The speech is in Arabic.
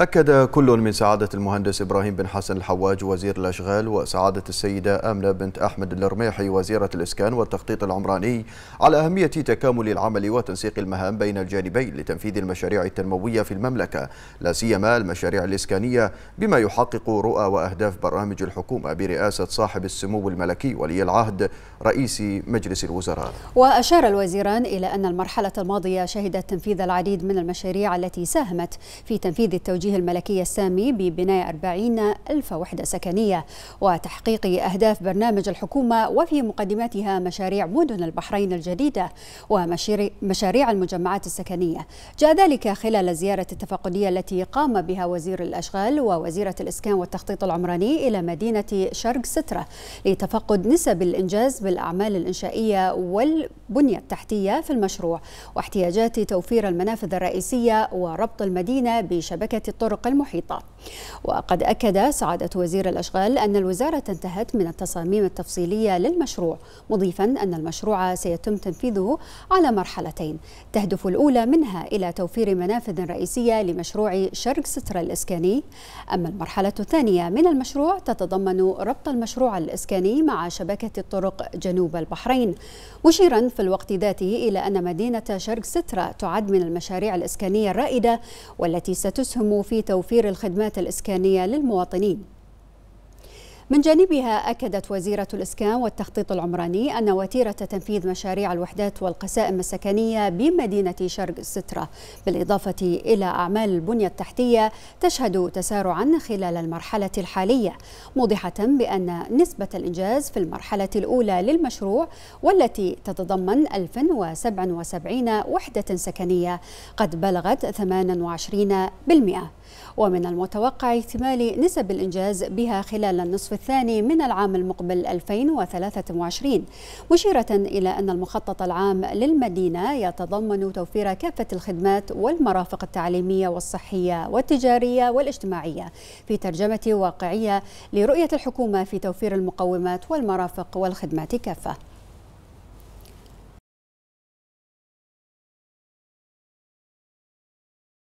أكد كل من سعادة المهندس إبراهيم بن حسن الحواج وزير الأشغال وسعادة السيدة آملة بنت أحمد الرميحي وزيرة الإسكان والتخطيط العمراني على أهمية تكامل العمل وتنسيق المهام بين الجانبين لتنفيذ المشاريع التنموية في المملكة لا سيما المشاريع الإسكانية بما يحقق رؤى وأهداف برامج الحكومة برئاسة صاحب السمو الملكي ولي العهد رئيس مجلس الوزراء وأشار الوزيران إلى أن المرحلة الماضية شهدت تنفيذ العديد من المشاريع التي ساهمت في تنفيذ التوجيه توجيه الملكية السامي ببناء 40 ألف وحدة سكنية وتحقيق أهداف برنامج الحكومة وفي مقدمتها مشاريع مدن البحرين الجديدة ومشاريع المجمعات السكنية جاء ذلك خلال الزيارة التفقدية التي قام بها وزير الأشغال ووزيرة الإسكان والتخطيط العمراني إلى مدينة شرق سترة لتفقد نسب الإنجاز بالأعمال الإنشائية والبنية التحتية في المشروع واحتياجات توفير المنافذ الرئيسية وربط المدينة بشبكة الطرق المحيطة وقد أكد سعادة وزير الأشغال أن الوزارة انتهت من التصاميم التفصيلية للمشروع مضيفا أن المشروع سيتم تنفيذه على مرحلتين تهدف الأولى منها إلى توفير منافذ رئيسية لمشروع شرق سترا الإسكاني أما المرحلة الثانية من المشروع تتضمن ربط المشروع الإسكاني مع شبكة الطرق جنوب البحرين مشيرا في الوقت ذاته إلى أن مدينة شرق سترا تعد من المشاريع الإسكانية الرائدة والتي ستسهم في توفير الخدمات الإسكانية للمواطنين من جانبها أكدت وزيرة الإسكان والتخطيط العمراني أن وتيرة تنفيذ مشاريع الوحدات والقسائم السكنية بمدينة شرق السترة بالإضافة إلى أعمال البنية التحتية تشهد تسارعا خلال المرحلة الحالية موضحة بأن نسبة الإنجاز في المرحلة الأولى للمشروع والتي تتضمن 1077 وحدة سكنية قد بلغت 28% ومن المتوقع اكتمال نسب الإنجاز بها خلال النصف الثاني من العام المقبل 2023 مشيرة إلى أن المخطط العام للمدينة يتضمن توفير كافة الخدمات والمرافق التعليمية والصحية والتجارية والاجتماعية في ترجمة واقعية لرؤية الحكومة في توفير المقومات والمرافق والخدمات كافة